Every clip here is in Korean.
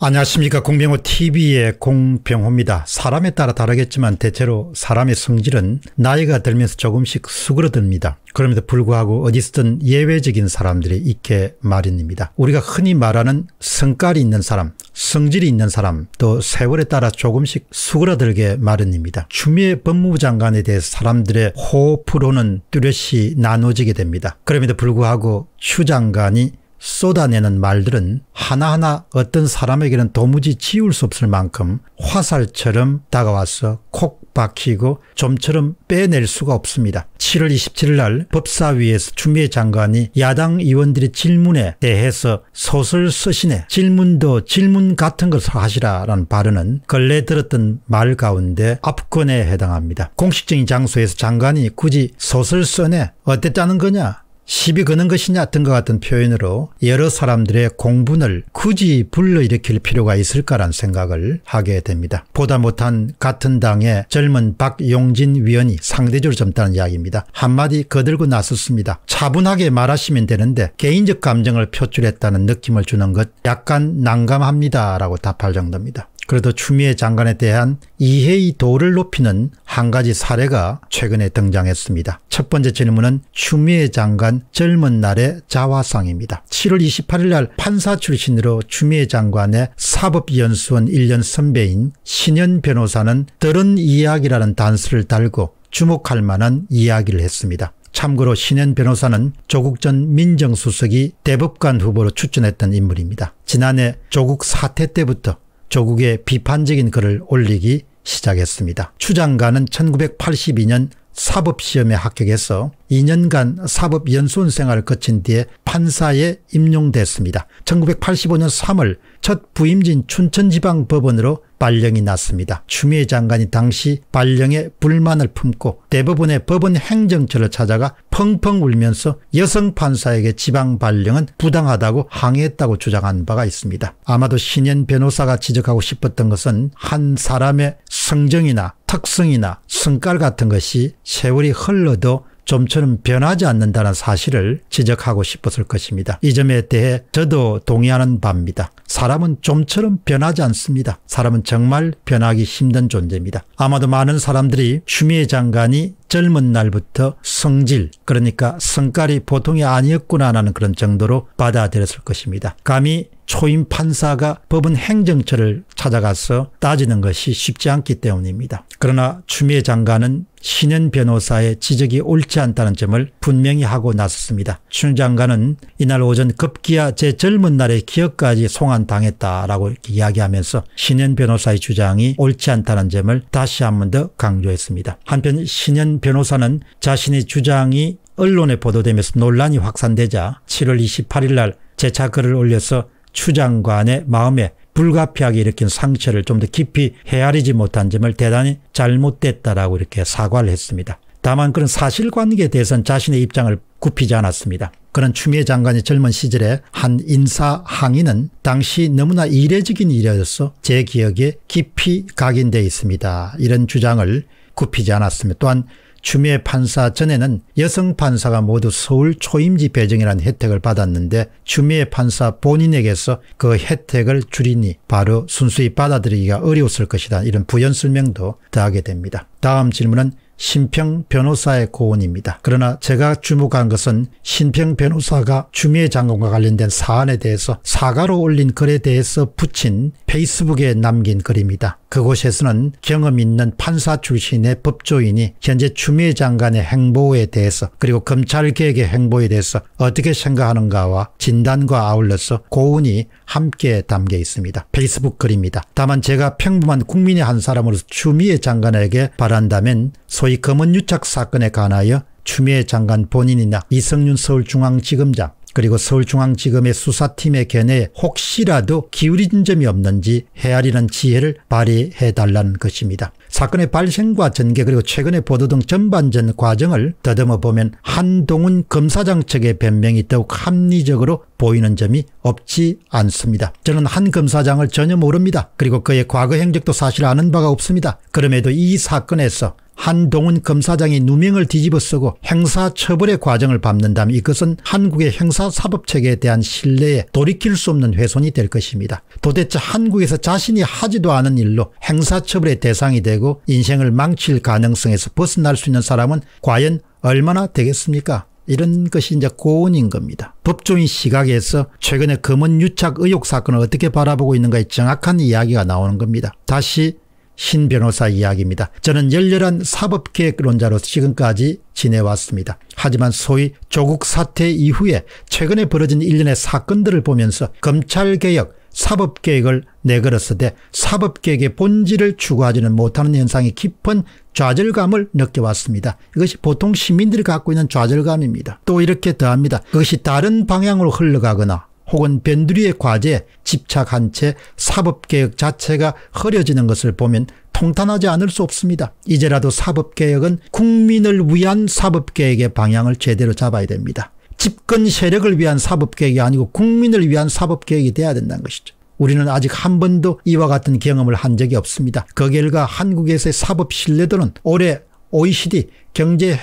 안녕하십니까 공병호 tv의 공병호입니다. 사람에 따라 다르겠지만 대체로 사람의 성질은 나이가 들면서 조금씩 수그러듭니다. 그럼에도 불구하고 어디서든 예외적인 사람들이 있게 마련입니다. 우리가 흔히 말하는 성깔이 있는 사람, 성질이 있는 사람, 또 세월에 따라 조금씩 수그러들게 마련입니다. 추미애 법무부 장관에 대해 사람들의 호프로는 뚜렷이 나눠지게 됩니다. 그럼에도 불구하고 추 장관이 쏟아내는 말들은 하나하나 어떤 사람에게는 도무지 지울 수 없을 만큼 화살처럼 다가와서 콕 박히고 좀처럼 빼낼 수가 없습니다. 7월 27일 날 법사위에서 추미애 장관이 야당 의원들의 질문에 대해서 소설 쓰시네 질문도 질문 같은 것을 하시라라는 발언은 근래 들었던 말 가운데 압권에 해당합니다. 공식적인 장소에서 장관이 굳이 소설 써내 어땠다는 거냐 시비 거는 것이냐 등과 같은 표현으로 여러 사람들의 공분을 굳이 불러일으킬 필요가 있을까란 생각을 하게 됩니다. 보다 못한 같은 당의 젊은 박용진 위원이 상대적으로 젊다는 이야기입니다. 한마디 거들고 나섰습니다. 차분하게 말하시면 되는데 개인적 감정을 표출했다는 느낌을 주는 것 약간 난감합니다 라고 답할 정도입니다. 그래도 추미애 장관에 대한 이해의 도를 높이는 한 가지 사례가 최근에 등장했습니다. 첫 번째 질문은 추미애 장관 젊은 날의 자화상입니다. 7월 28일 날 판사 출신으로 추미애 장관의 사법연수원 1년 선배인 신현 변호사는 들은 이야기라는 단서를 달고 주목할 만한 이야기를 했습니다. 참고로 신현 변호사는 조국 전 민정수석이 대법관 후보로 추천했던 인물입니다. 지난해 조국 사태 때부터 조국의 비판적인 글을 올리기 시작했습니다. 추장관은 1982년 사법시험에 합격해서 2년간 사법연수원 생활을 거친 뒤에 판사에 임용됐습니다. 1985년 3월 첫 부임진 춘천지방법원으로 발령이 났습니다. 추미애 장관이 당시 발령에 불만을 품고 대법원의 법원 행정처를 찾아가 펑펑 울면서 여성 판사에게 지방 발령은 부당하다고 항의했다고 주장한 바가 있습니다. 아마도 신현 변호사가 지적하고 싶었던 것은 한 사람의 성정이나 특성이나 성깔 같은 것이 세월이 흘러도 좀처럼 변하지 않는다는 사실을 지적하고 싶었을 것입니다. 이 점에 대해 저도 동의하는 바입니다. 사람은 좀처럼 변하지 않습니다. 사람은 정말 변하기 힘든 존재입니다. 아마도 많은 사람들이 추미애 장관이 젊은 날부터 성질 그러니까 성깔이 보통이 아니었구나라는 그런 정도로 받아들였을 것입니다. 감히 초임 판사가 법은 행정처를 찾아가서 따지는 것이 쉽지 않기 때문입니다. 그러나 추미애 장관은 신현 변호사의 지적이 옳지 않다는 점을 분명히 하고 나섰습니다. 추 장관은 이날 오전 급기야 제 젊은 날의 기억까지 송환 당했다라고 이야기하면서 신현 변호사의 주장이 옳지 않다는 점을 다시 한 번 더 강조했습니다. 한편 신현 변호사는 자신의 주장이 언론에 보도되면서 논란이 확산되자 7월 28일 날 재차 글을 올려서 추장관의 마음에 불가피하게 일으킨 상처를 좀 더 깊이 헤아리지 못한 점을 대단히 잘못됐다라고 이렇게 사과를 했습니다. 다만 그런 사실관계에 대해서는 자신의 입장을 굽히지 않았습니다. 그런 추미애 장관이 젊은 시절에 한 인사 항의는 당시 너무나 이례적인 일이어서 제 기억에 깊이 각인되어 있습니다. 이런 주장을 굽히지 않았습니다. 또한 추미애 판사 전에는 여성 판사가 모두 서울 초임지 배정이라는 혜택을 받았는데 추미애 판사 본인에게서 그 혜택을 줄이니 바로 순수히 받아들이기가 어려웠을 것이다. 이런 부연 설명도 더하게 됩니다. 다음 질문은 신평 변호사의 고언입니다. 그러나 제가 주목한 것은 신평 변호사가 주미애 장관과 관련된 사안에 대해서 사과로 올린 글에 대해서 붙인 페이스북에 남긴 글입니다. 그곳에서는 경험 있는 판사 출신의 법조인이 현재 추미애 장관의 행보에 대해서 그리고 검찰개혁의 행보에 대해서 어떻게 생각하는가와 진단과 아울러서 고운이 함께 담겨 있습니다. 페이스북 글입니다. 다만 제가 평범한 국민의 한 사람으로서 추미애 장관에게 바란다면 소 소위 검은 유착 사건에 관하여 추미애 장관 본인이나 이성윤 서울중앙지검장 그리고 서울중앙지검의 수사팀의 견해에 혹시라도 기울인 점이 없는지 헤아리는 지혜를 발휘해달라는 것입니다. 사건의 발생과 전개 그리고 최근의 보도 등 전반전 과정을 더듬어 보면 한동훈 검사장 측의 변명이 더욱 합리적으로 보이는 점이 없지 않습니다. 저는 한 검사장을 전혀 모릅니다. 그리고 그의 과거 행적도 사실 아는 바가 없습니다. 그럼에도 이 사건에서 한동훈 검사장이 누명을 뒤집어 쓰고 행사처벌의 과정을 밟는다면 이것은 한국의 행사사법체계에 대한 신뢰에 돌이킬 수 없는 훼손이 될 것입니다. 도대체 한국에서 자신이 하지도 않은 일로 행사처벌의 대상이 되고 인생을 망칠 가능성에서 벗어날 수 있는 사람은 과연 얼마나 되겠습니까? 이런 것이 이제 고온인 겁니다. 법조인 시각에서 최근에 검은 유착 의혹 사건을 어떻게 바라보고 있는가의 정확한 이야기가 나오는 겁니다. 다시 신 변호사 이야기입니다. 저는 열렬한 사법개혁론자로 서 지금까지 지내왔습니다. 하지만 소위 조국 사태 이후에 최근에 벌어진 일련의 사건들을 보면서 검찰개혁, 사법개혁을 내걸었을때 사법개혁의 본질을 추구하지는 못하는 현상이 깊은 좌절감을 느껴왔습니다. 이것이 보통 시민들이 갖고 있는 좌절감입니다. 또 이렇게 더합니다. 그것이 다른 방향으로 흘러가거나 혹은 변두리의 과제에 집착한 채 사법개혁 자체가 흐려지는 것을 보면 통탄하지 않을 수 없습니다. 이제라도 사법개혁은 국민을 위한 사법개혁의 방향을 제대로 잡아야 됩니다. 집권 세력을 위한 사법개혁이 아니고 국민을 위한 사법개혁이 돼야 된다는 것이죠. 우리는 아직 한 번도 이와 같은 경험을 한 적이 없습니다. 그 결과 한국에서의 사법 신뢰도는 올해 OECD 경제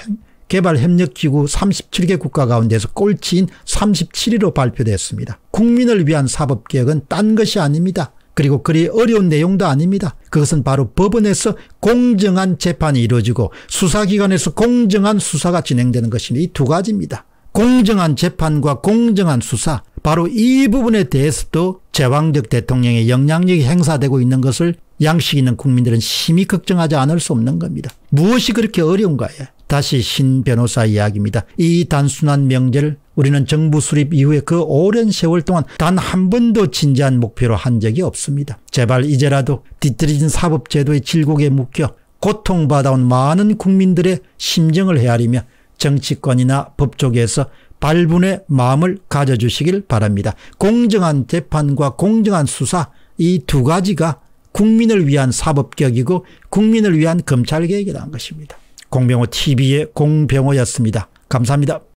개발협력기구 37개 국가 가운데서 꼴찌인 37위로 발표됐습니다. 국민을 위한 사법개혁은 딴 것이 아닙니다. 그리고 그리 어려운 내용도 아닙니다. 그것은 바로 법원에서 공정한 재판이 이루어지고 수사기관에서 공정한 수사가 진행되는 것입니다. 이 두 가지입니다. 공정한 재판과 공정한 수사 바로 이 부분에 대해서도 제왕적 대통령의 영향력이 행사되고 있는 것을 양식 있는 국민들은 심히 걱정하지 않을 수 없는 겁니다. 무엇이 그렇게 어려운가요? 다시 신 변호사 이야기입니다. 이 단순한 명제를 우리는 정부 수립 이후에 그 오랜 세월 동안 단 한 번도 진지한 목표로 한 적이 없습니다. 제발 이제라도 뒤틀어진 사법제도의 질곡에 묶여 고통받아온 많은 국민들의 심정을 헤아리며 정치권이나 법조계에서 발분의 마음을 가져주시길 바랍니다. 공정한 재판과 공정한 수사 이 두 가지가 국민을 위한 사법격이고 국민을 위한 검찰개혁이라는 것입니다. 공병호 TV의 공병호였습니다. 감사합니다.